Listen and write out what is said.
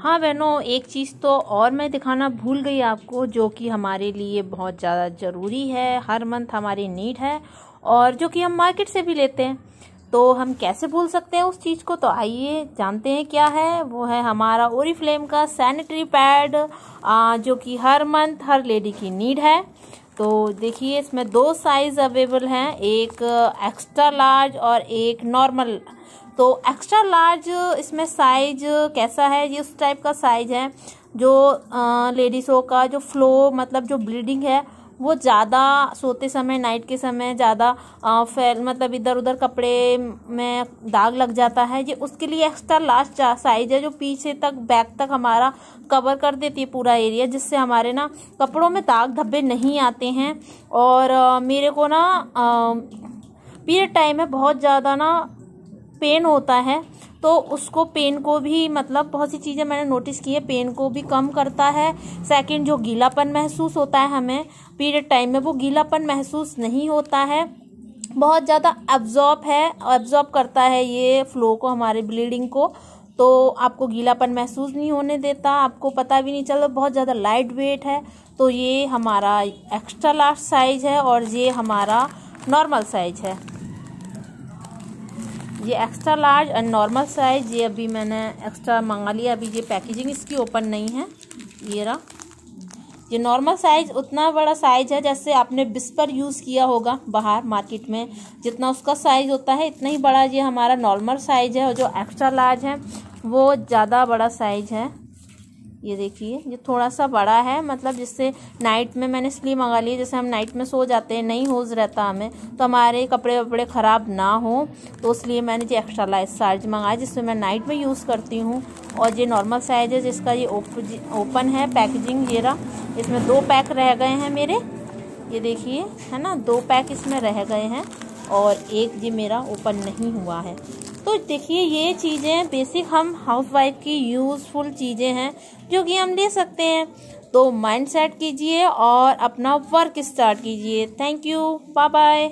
हाँ बहनों एक चीज़ तो और मैं दिखाना भूल गई आपको जो कि हमारे लिए बहुत ज़्यादा ज़रूरी है हर मंथ हमारी नीड है और जो कि हम मार्केट से भी लेते हैं तो हम कैसे भूल सकते हैं उस चीज़ को तो आइए जानते हैं क्या है वो है हमारा ओरी फ्लेम का सैनिटरी पैड जो कि हर मंथ हर लेडी की नीड है तो देखिए इसमें दो साइज़ अवेलेबल हैं एक एक्स्ट्रा लार्ज और एक नॉर्मल तो एक्स्ट्रा लार्ज इसमें साइज कैसा है ये उस टाइप का साइज है जो लेडीज़ों का जो फ्लो मतलब जो ब्लीडिंग है वो ज़्यादा सोते समय नाइट के समय ज़्यादा फैल मतलब इधर उधर कपड़े में दाग लग जाता है ये उसके लिए एक्स्ट्रा लास्ट साइज है जो पीछे तक बैक तक हमारा कवर कर देती है पूरा एरिया जिससे हमारे ना कपड़ों में दाग धब्बे नहीं आते हैं और मेरे को ना पीरियड टाइम में बहुत ज़्यादा ना पेन होता है तो उसको पेन को भी मतलब बहुत सी चीज़ें मैंने नोटिस की है पेन को भी कम करता है सेकंड जो गीलापन महसूस होता है हमें पीरियड टाइम में वो गीलापन महसूस नहीं होता है बहुत ज़्यादा एब्जॉर्ब है एब्जॉर्ब करता है ये फ्लो को हमारे ब्लीडिंग को तो आपको गीलापन महसूस नहीं होने देता आपको पता भी नहीं चलता बहुत ज़्यादा लाइट वेट है तो ये हमारा एक्स्ट्रा लार्ज साइज है और ये हमारा नॉर्मल साइज है ये extra large and normal size ये अभी मैंने एक्स्ट्रा मंगा लिया अभी ये पैकेजिंग इसकी ओपन नहीं है ये रहा ये नॉर्मल साइज़ उतना बड़ा साइज़ है जैसे आपने बिस्पर यूज़ किया होगा बाहर मार्केट में जितना उसका साइज़ होता है इतना ही बड़ा ये हमारा नॉर्मल साइज़ है और जो एक्स्ट्रा लार्ज है वो ज़्यादा बड़ा साइज़ है ये देखिए ये थोड़ा सा बड़ा है मतलब जिससे नाइट में मैंने इसलिए मंगा लिया जैसे हम नाइट में सो जाते हैं नहीं होज रहता हमें तो हमारे कपड़े वपड़े ख़राब ना हो तो इसलिए मैंने जो एक्स्ट्रा लाइज साइज मंगाया जिसमें मैं नाइट में यूज़ करती हूँ और ये नॉर्मल साइज है जिसका ये ओपन है पैकेजिंग ये रहा इसमें दो पैक रह गए हैं मेरे ये देखिए है ना दो पैक इसमें रह गए हैं और एक ये मेरा ओपन नहीं हुआ है तो देखिए ये चीज़ें बेसिक हम हाउस वाइफ की यूज़फुल चीज़ें हैं जो कि हम ले सकते हैं तो माइंड सेट कीजिए और अपना वर्क स्टार्ट कीजिए थैंक यू बाय बाय